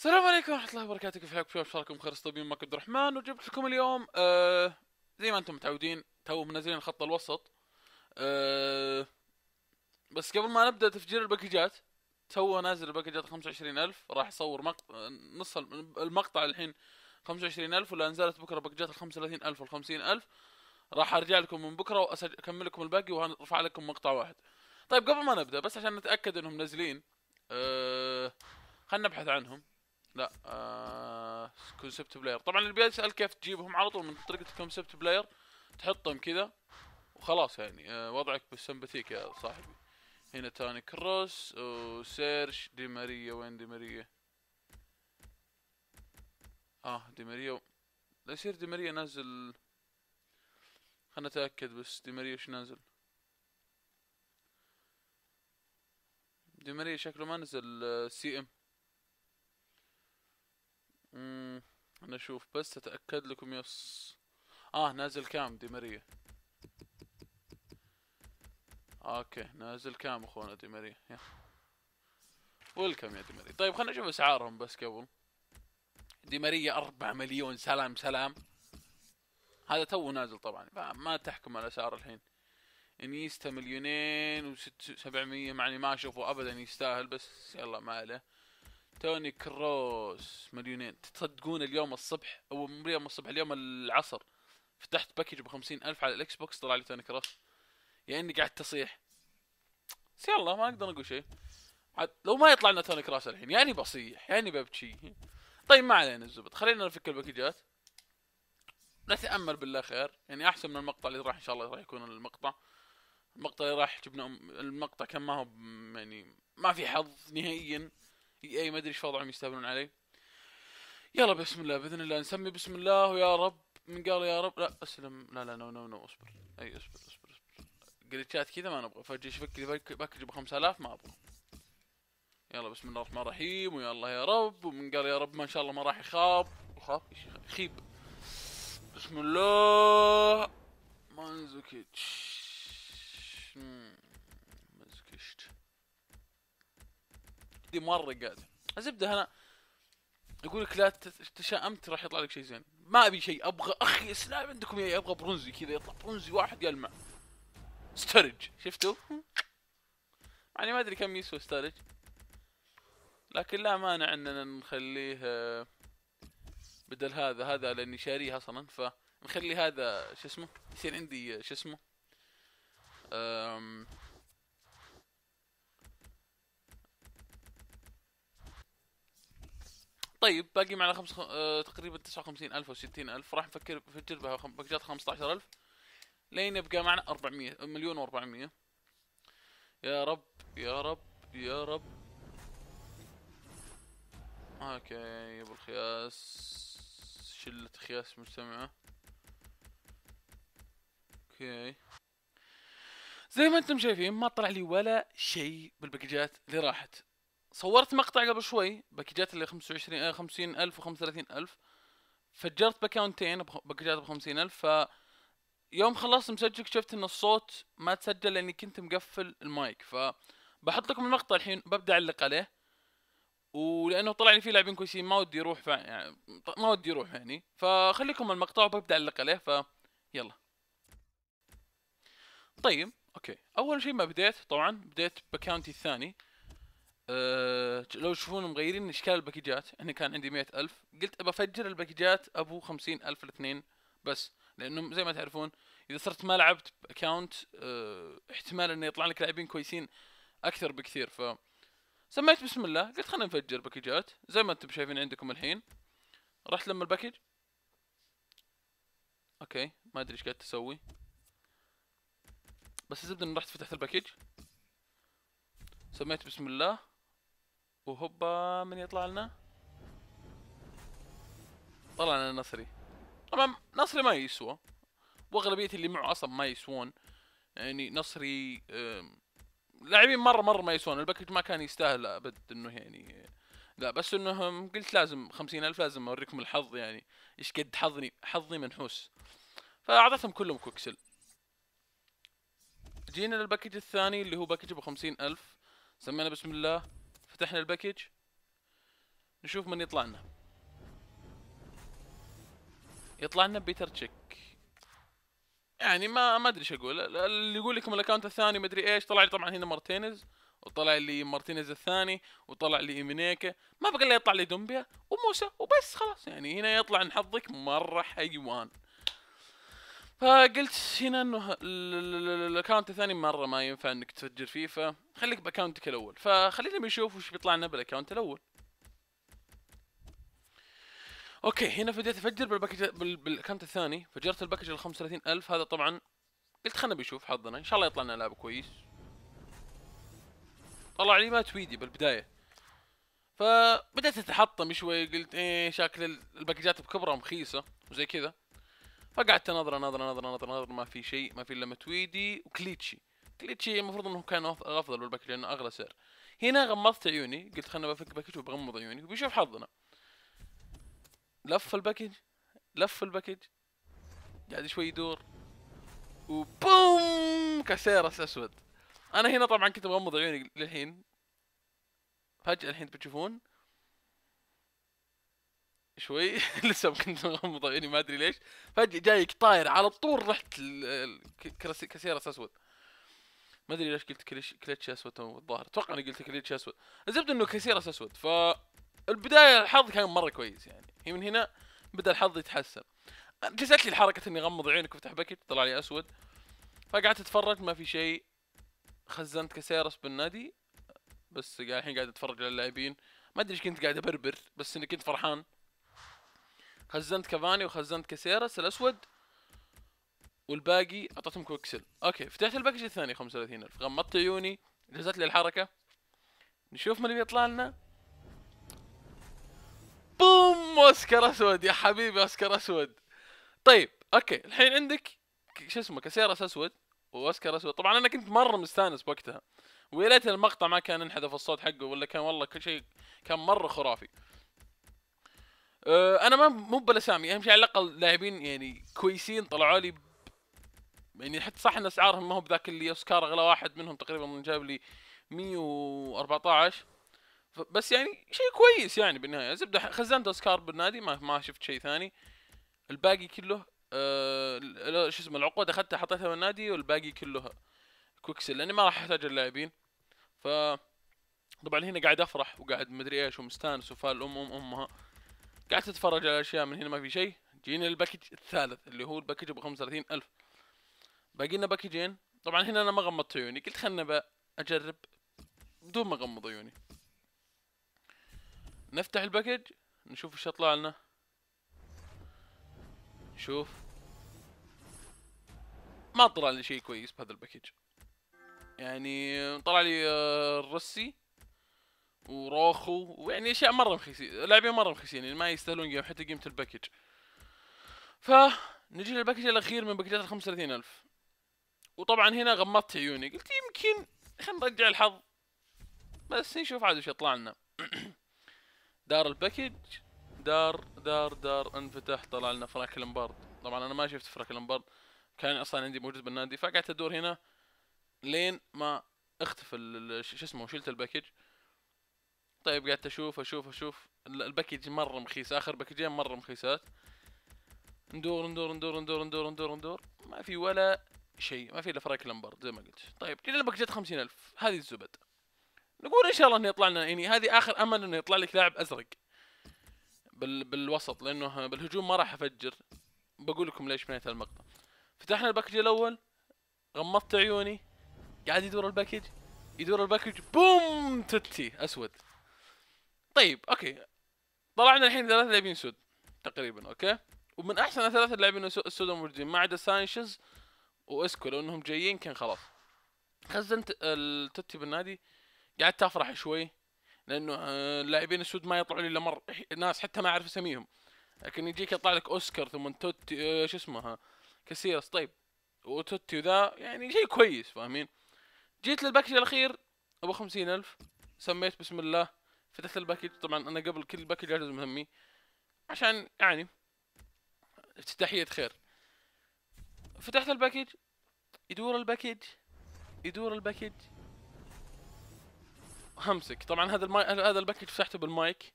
السلام عليكم ورحمة الله وبركاته كيف حالكم شباب شاركم بخير طيبين معكم عبد الرحمن وجبت لكم اليوم آه زي ما انتم متعودين تو منزلين الخط الوسط آه بس قبل ما نبدا تفجير الباكجات تو نازل الباكجات 25000 راح اصور مقطع نص المقطع الحين 25000 ولا نزلت بكره باكجات 35000 و 50000 راح ارجع لكم من بكره واكمل لكم الباقي وارفع لكم مقطع واحد طيب قبل ما نبدا بس عشان نتاكد انهم نازلين آه خلنا نبحث عنهم لا آه كونسبت بلاير طبعا اللي بيسال كيف تجيبهم على طول من طريقه الكونسبت بلاير تحطهم كذا وخلاص يعني آه وضعك بالسمباتيك يا صاحبي هنا تاني كروس وسيرش دي ماريا وين دي ماريا اه دي ماريا لا يصير دي ماريا نازل خلنا نتاكد بس دي ماريا ايش نازل دي ماريا شكله ما نزل آه، سي ام انا اشوف بس اتاكد لكم يس اه نازل كام دي ماريا اوكي نازل كام اخونا دي ماريا ويلكم يا دي ماريا طيب خلينا نشوف اسعارهم بس قبل دي ماريا 4 مليون سلام سلام هذا تو نازل طبعا ما تحكم على الاسعار الحين انيستا مليونين و700 معني ما اشوفه ابدا يستاهل بس يلا ما عليه توني كروس مليونين تصدقون اليوم الصبح او مو اليوم الصبح اليوم العصر فتحت باكج ب ألف على الاكس بوكس طلع لي توني كروس يا اني قاعد تصيح بس يلا ما اقدر اقول شيء عاد لو ما يطلع لنا توني كروس الحين يعني بصيح يعني ببكي طيب ما علينا الزبد خلينا نفك الباكجات نتامل بالله خير يعني احسن من المقطع اللي راح ان شاء الله راح يكون المقطع المقطع اللي راح جبنا المقطع كان ما هو يعني ما في حظ نهائيا اي اي ما ادري ايش وضعهم يستهبلون علي يلا بسم الله باذن الله نسمي بسم الله ويا رب من قال يا رب لا اسلم لا لا نو نو نو اصبر اي اصبر اصبر اصبر جلتشات كذا ما نبغى فجاه يشبك لي باكج ب 5000 ما ابغى يلا بسم الله الرحمن الرحيم ويا الله يا رب ومن قال يا رب ما ان شاء الله ما راح يخاب يخاب يخيب بسم الله مانزوكيتش مانزوكيتش دي مره قاعد الزبده هنا يقول لك لا تشاءمت راح يطلع لك شيء زين ما ابي شيء ابغى اخي اسلام عندكم يا ابغى برونزي كذا يطلع برونزي واحد يلمع سترج شفتوا يعني ما ادري كم يسوى سترج لكن لا مانع اننا نخليه بدل هذا هذا لاني شاريه اصلا فنخلي هذا شو اسمه يصير عندي شو اسمه طيب باقي معنا خمس خ... آه تقريبا 59000 او 60000 راح نفكر نفجر بها خم... باكجات 15000 لين يبقى معنا 400 مليون و400 يا رب يا رب يا رب اوكي يا ابو الخياس شلة خياس مجتمعة اوكي زي ما انتم شايفين ما طلع لي ولا شيء بالباكجات اللي راحت صورت مقطع قبل شوي باكجات اللي 25 50 الف و الف فجرت باكاونتين باكجات ب الف ف يوم خلصت مسجل شفت ان الصوت ما تسجل لاني كنت مقفل المايك ف بحط لكم المقطع الحين ببدا اعلق عليه ولانه طلع لي فيه لاعبين كويسين ما ودي يروح ف... يعني ما ودي يروح يعني فخليكم المقطع وببدا اعلق عليه ف يلا طيب اوكي اول شيء ما بديت طبعا بديت باكونتي الثاني أه لو تشوفون مغيرين اشكال الباكجات هنا كان عندي مئة الف قلت ابى افجر الباكجات ابو خمسين الف الاثنين بس لانه زي ما تعرفون اذا صرت ما لعبت باكونت أه احتمال انه يطلع لك لاعبين كويسين اكثر بكثير ف سميت بسم الله قلت خلينا نفجر باكجات زي ما انتم شايفين عندكم الحين رحت لما الباكج اوكي ما ادري ايش قاعد تسوي بس الزبده رحت فتحت الباكج سميت بسم الله وهوبا من يطلع لنا طلع لنا نصري طبعا نصري ما يسوى واغلبيه اللي معه اصلا ما يسوون يعني نصري لاعبين مره مره ما يسوون الباكج ما كان يستاهل ابد انه يعني لا بس انهم قلت لازم خمسين الف لازم اوريكم الحظ يعني ايش قد حظني حظي منحوس فاعطيتهم كلهم كوكسل جينا للباكج الثاني اللي هو باكج ابو خمسين الف سمينا بسم الله فتحنا الباكج نشوف من يطلع لنا يطلع لنا بيتر تشيك يعني ما ما ادري ايش اقول اللي يقول لكم الاكونت الثاني ما ادري ايش طلع لي طبعا هنا مارتينيز وطلع لي مارتينيز الثاني وطلع لي ايمينيكا ما بقى الا يطلع لي دومبيا وموسى وبس خلاص يعني هنا يطلع نحظك مره حيوان فقلت هنا انه الاكونت الثاني مره ما ينفع انك تسجل فيه فخليك باكونتك الاول فخلينا بنشوف وش بيطلع لنا بالاكونت الاول اوكي هنا بديت افجر بالباكج بالاكونت الثاني فجرت الباكج ال 35000 هذا طبعا قلت خلنا بنشوف حظنا ان شاء الله يطلع لنا لعب كويس طلع لي ما تويدي بالبدايه فبدأت اتحطم شوي قلت ايه شكل الباكجات بكبرها مخيسه وزي كذا فقعدت نظرة نظرة نظرة نظرة نظرة ما في شيء ما في الا متويدي وكليتشي كليتشي المفروض انه كان افضل بالباكج لانه اغلى سعر هنا غمضت عيوني قلت خلنا بفك باكج وبغمض عيوني وبشوف حظنا لف الباكج لف الباكج قاعد شوي يدور وبوم كاسيرس اسود انا هنا طبعا كنت مغمض عيوني للحين فجاه الحين بتشوفون شوي لسه كنت مغمض عيني ما ادري ليش فجاه جايك طاير على طول رحت كسيرس اسود ما ادري ليش قلت كليتش اسود الظاهر اتوقع اني قلت كليتش اسود الزبده انه كسيرة اسود ف البدايه الحظ كان مره كويس يعني هي من هنا بدا الحظ يتحسن جلست لي الحركه اني غمض عيونك وافتح باكج طلع لي اسود فقعدت اتفرج ما في شيء خزنت كسيرس بالنادي بس الحين قاعد اتفرج على اللاعبين ما ادري ايش كنت قاعد ابربر بس اني كنت فرحان خزنت كافاني وخزنت كسيرس الاسود والباقي اعطيتهم كوكسل اوكي فتحت الباكج الثاني 35000 غمضت عيوني جزت لي الحركه نشوف من اللي بيطلع لنا بوم اوسكار اسود يا حبيبي اوسكار اسود طيب اوكي الحين عندك شو اسمه كسيرس اسود واسكر اسود طبعا انا كنت مره مستانس بوقتها ويا ليت المقطع ما كان انحذف الصوت حقه ولا كان والله كل شيء كان مره خرافي أه انا ما مو بالاسامي اهم شيء على الاقل لاعبين يعني كويسين طلعوا لي ب... يعني حتى صح ان اسعارهم ما هو بذاك اللي اوسكار اغلى واحد منهم تقريبا من جاب لي 114 بس يعني شيء كويس يعني بالنهايه زبده خزنت اوسكار بالنادي ما ما شفت شيء ثاني الباقي كله أه شو اسمه العقود اخذتها حطيتها بالنادي والباقي كله كوكسل لاني ما راح احتاج اللاعبين ف طبعا هنا قاعد افرح وقاعد مدري ايش ومستانس وفال ام ام امها أه قعدت اتفرج على اشياء من هنا ما في شيء جينا الباكج الثالث اللي هو الباكج ب 35000 باقي لنا باكجين طبعا هنا انا ما غمضت عيوني قلت خلنا اجرب بدون ما اغمض عيوني نفتح الباكج نشوف ايش يطلع لنا شوف ما طلع لي شيء كويس بهذا الباكج يعني طلع لي آه، الرسي وروخو ويعني اشياء مره رخيصين لاعبين مره رخيصين يعني ما يستاهلون حتى قيمه الباكج فنجي للباكج الاخير من باكجات ال 35000 وطبعا هنا غمضت عيوني قلت يمكن خلينا نرجع الحظ بس نشوف عاد وش يطلع لنا دار الباكج دار دار دار انفتح طلع لنا فراك لمبارد طبعا انا ما شفت فراك لمبارد كان اصلا عندي موجود بالنادي فقعدت ادور هنا لين ما اختفى شو اسمه شلت الباكج طيب قعدت اشوف اشوف اشوف الباكج مره مخيس اخر باكجين مره مخيسات ندور ندور ندور ندور ندور ندور ندور ما في ولا شيء ما في الا فرايك لمبرد زي ما قلت طيب جينا الباكجات 50000 هذه الزبد نقول ان شاء الله انه يطلع لنا يعني هذه اخر امل انه يطلع لك لاعب ازرق بال بالوسط لانه بالهجوم ما راح افجر بقول لكم ليش بنيت المقطع فتحنا الباكج الاول غمضت عيوني قاعد يدور الباكج يدور الباكج بوم تتي اسود طيب اوكي طلعنا الحين ثلاثة لاعبين سود تقريبا اوكي ومن احسن ثلاثة لاعبين السود الموجودين ما عدا سانشيز واسكو لو انهم جايين كان خلاص خزنت التوتي بالنادي قعدت افرح شوي لانه آه، اللاعبين السود ما يطلعوا لي الا مر ناس حتى ما اعرف اسميهم لكن يجيك يطلع لك اوسكار ثم توتي آه، شو اسمها كسيرس طيب وتوتي وذا يعني شيء كويس فاهمين جيت للباكج الاخير ابو خمسين الف سميت بسم الله فتحت الباكج طبعا انا قبل كل باكج اجهز مهمي عشان يعني افتتاحية خير فتحت الباكج يدور الباكج يدور الباكج همسك طبعا هذا الماي... هذا الباكج فتحته بالمايك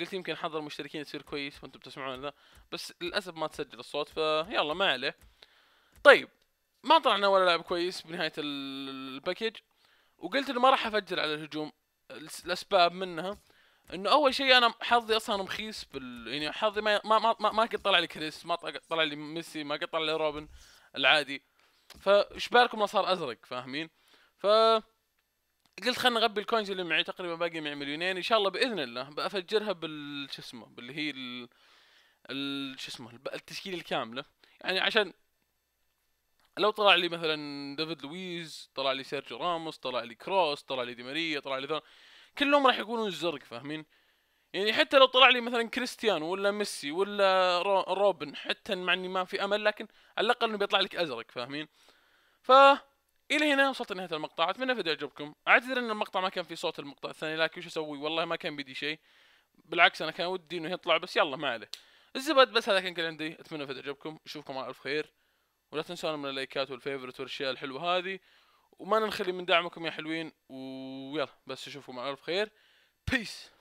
قلت يمكن حظر المشتركين يصير كويس وانتم بتسمعون ذا بس للاسف ما تسجل الصوت فيلا ما عليه طيب ما طلعنا ولا لاعب كويس بنهايه الباكج وقلت انه ما راح افجر على الهجوم الاسباب منها انه اول شيء انا حظي اصلا مخيس بال يعني حظي ما ما ما, ما, ما قد طلع لي كريس ما طلع لي ميسي ما قد طلع لي روبن العادي فايش بالكم صار ازرق فاهمين؟ ف قلت خلنا اغبي الكوينز اللي معي تقريبا باقي معي مليونين ان شاء الله باذن الله بفجرها بال شو اسمه باللي هي ال, ال... شو اسمه التشكيله الكامله يعني عشان لو طلع لي مثلا ديفيد لويز طلع لي سيرجيو راموس طلع لي كروس طلع لي دي ماريا طلع لي ذول كلهم راح يكونون الزرق فاهمين يعني حتى لو طلع لي مثلا كريستيانو ولا ميسي ولا روبن حتى مع اني ما في امل لكن على الاقل انه بيطلع لك ازرق فاهمين ف الى هنا وصلت لنهايه المقطع اتمنى فيديو يعجبكم اعتذر ان المقطع ما كان في صوت المقطع الثاني لكن وش اسوي والله ما كان بيدي شيء بالعكس انا كان ودي انه يطلع بس يلا ما عليه الزبد بس هذا كان كل عندي اتمنى فيديو يعجبكم اشوفكم على الف خير ولا تنسونا من اللايكات والفيفورت والاشياء الحلوه هذه وما ننخلي من دعمكم يا حلوين ويلا بس اشوفكم على الف خير بيس